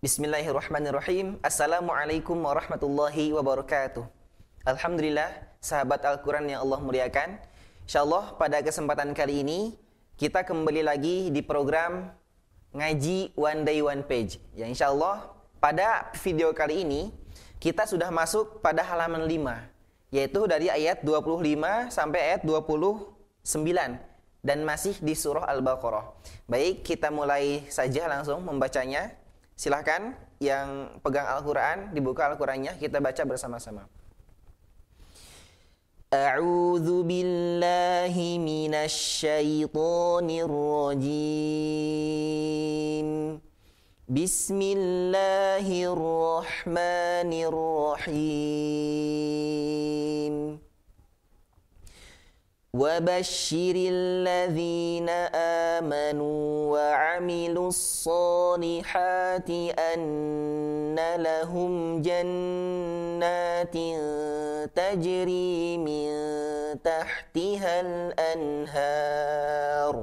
Bismillahirrahmanirrahim. Assalamualaikum warahmatullahi wabarakatuh. Alhamdulillah, sahabat Al-Quran yang Allah muliakan. Insyaallah pada kesempatan kali ini, kita kembali lagi di program Ngaji One Day One Page. Ya insyaallah, pada video kali ini, kita sudah masuk pada halaman 5. Yaitu dari ayat 25 sampai ayat 29. Dan masih di surah Al-Baqarah. Baik, kita mulai saja langsung membacanya. Silahkan yang pegang Al-Quran, dibuka Al-Qurannya, kita baca bersama-sama. أعوذ بالله من الشيطان الرجيم بسم الله الرحمن الرحيم وبشر الذين آمنوا وعملوا الصالحات أن لهم جنات تجري من تحتها الأنهار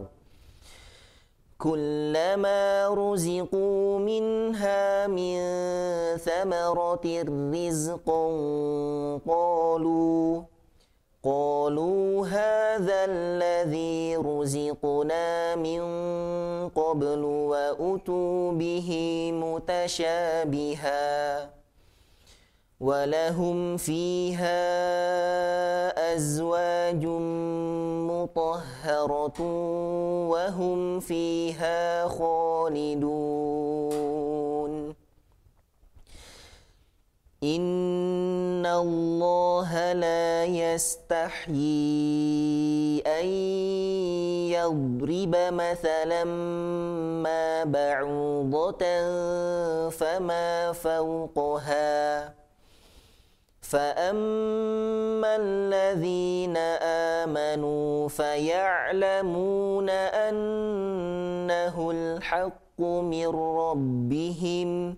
كلما رزقوا منها من ثمرة رزقا قالوا قالوا هذا الذي رزقنا من قبل وأتوا به متشابها ولهم فيها أزواج مطهرة وهم فيها خالدون الله لا يستحيي أن يضرب مثلا ما بعوضة فما فوقها فأما الذين آمنوا فيعلمون أنه الحق من ربهم ۖ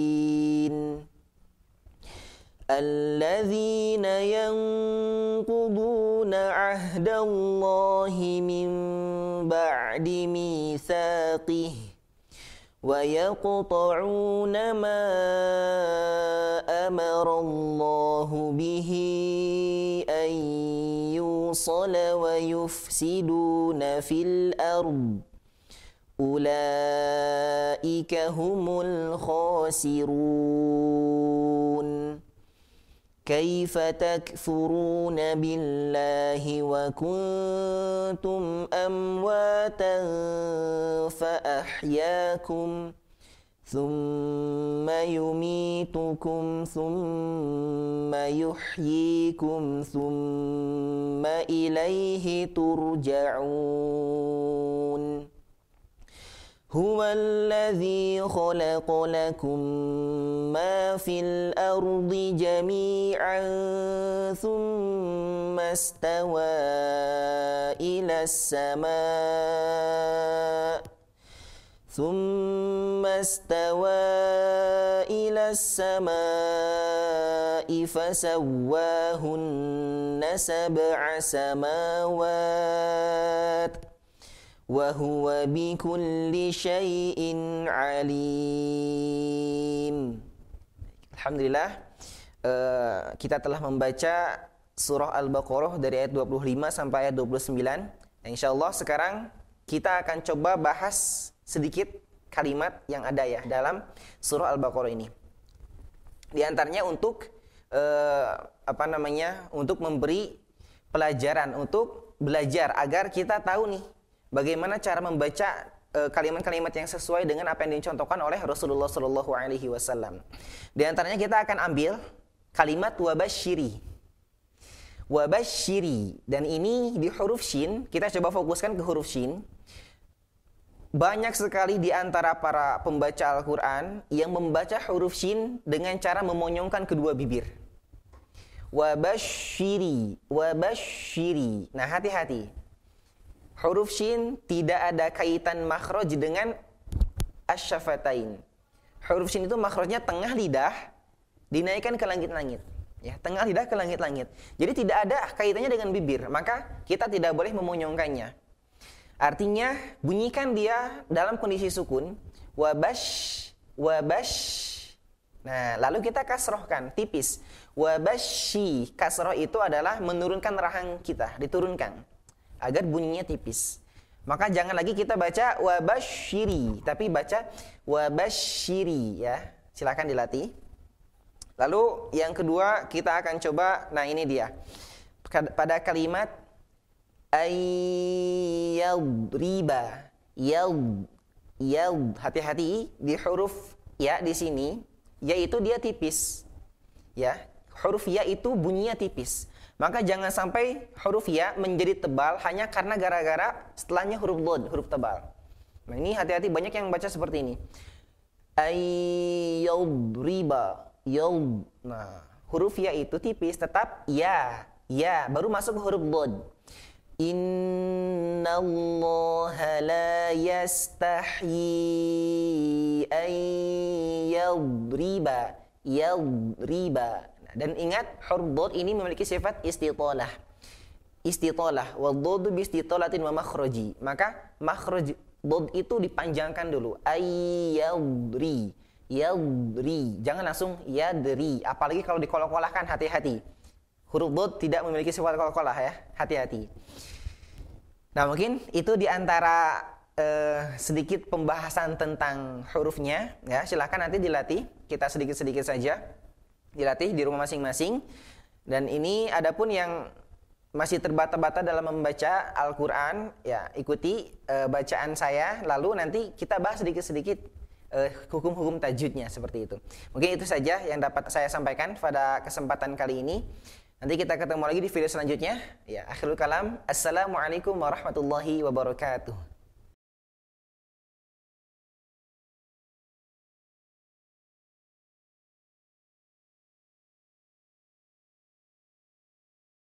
الذين ينقضون عهد الله من بعد ميثاقه ويقطعون ما امر الله به ان يوصل ويفسدون في الارض اولئك هم الخاسرون كيف تكفرون بالله وكنتم امواتا فاحياكم ثم يميتكم ثم يحييكم ثم اليه ترجعون هو الذي خلق لكم ما في الأرض جميعا ثم استوى إلى السماء ثم استوى إلى السماء فسواهن سبع سماوات ۖ وهو بكل شيء عليم Alhamdulillah eh, kita telah membaca surah Al-Baqarah dari ayat 25 sampai ayat 29. Insyaallah insya Allah sekarang kita akan coba bahas sedikit kalimat yang ada ya dalam surah Al-Baqarah ini. Di antaranya untuk uh, apa namanya? untuk memberi pelajaran untuk belajar agar kita tahu nih bagaimana cara membaca eh, kalimat-kalimat yang sesuai dengan apa yang dicontohkan oleh Rasulullah Shallallahu Alaihi Wasallam. Di antaranya kita akan ambil kalimat wabashiri. Wabashiri dan ini di huruf shin kita coba fokuskan ke huruf shin. Banyak sekali di antara para pembaca Al-Quran yang membaca huruf shin dengan cara memonyongkan kedua bibir. Wabashiri, wabashiri. Nah hati-hati huruf shin tidak ada kaitan makhraj dengan asyafatain. Huruf shin itu makhrajnya tengah lidah dinaikkan ke langit-langit. Ya, tengah lidah ke langit-langit. Jadi tidak ada kaitannya dengan bibir, maka kita tidak boleh memonyongkannya. Artinya bunyikan dia dalam kondisi sukun wabash wabash. Nah, lalu kita kasrohkan tipis. Wabashi kasroh itu adalah menurunkan rahang kita, diturunkan agar bunyinya tipis. Maka jangan lagi kita baca wabashiri, tapi baca wabashiri ya. Silahkan dilatih. Lalu yang kedua kita akan coba, nah ini dia. Pada kalimat ayyadriba, yad, yad. Hati-hati di huruf ya di sini, yaitu dia tipis. Ya, huruf ya itu bunyinya tipis. Maka jangan sampai huruf ya menjadi tebal hanya karena gara-gara setelahnya huruf dod, huruf tebal. Nah ini hati-hati banyak yang baca seperti ini. riba yob. Nah, huruf ya itu tipis tetap ya, ya baru masuk huruf dod. Inna Allah la riba ayyadriba, riba dan ingat, huruf hurud ini memiliki sifat istitolah. Istitolah, wal dodu bi istitolatin wa makhraji Maka makhraj dod itu dipanjangkan dulu. Ayyadri. Yadri. Jangan langsung yadri. Apalagi kalau dikolok-kolahkan hati-hati. Huruf dod tidak memiliki sifat kolok-kolah ya. Hati-hati. Nah mungkin itu diantara antara eh, sedikit pembahasan tentang hurufnya ya silahkan nanti dilatih kita sedikit-sedikit saja dilatih di rumah masing-masing dan ini adapun yang masih terbata-bata dalam membaca Al-Qur'an ya ikuti e, bacaan saya lalu nanti kita bahas sedikit-sedikit eh, hukum-hukum tajudnya tajwidnya seperti itu. Mungkin itu saja yang dapat saya sampaikan pada kesempatan kali ini. Nanti kita ketemu lagi di video selanjutnya. Ya, akhirul kalam. Assalamualaikum warahmatullahi wabarakatuh.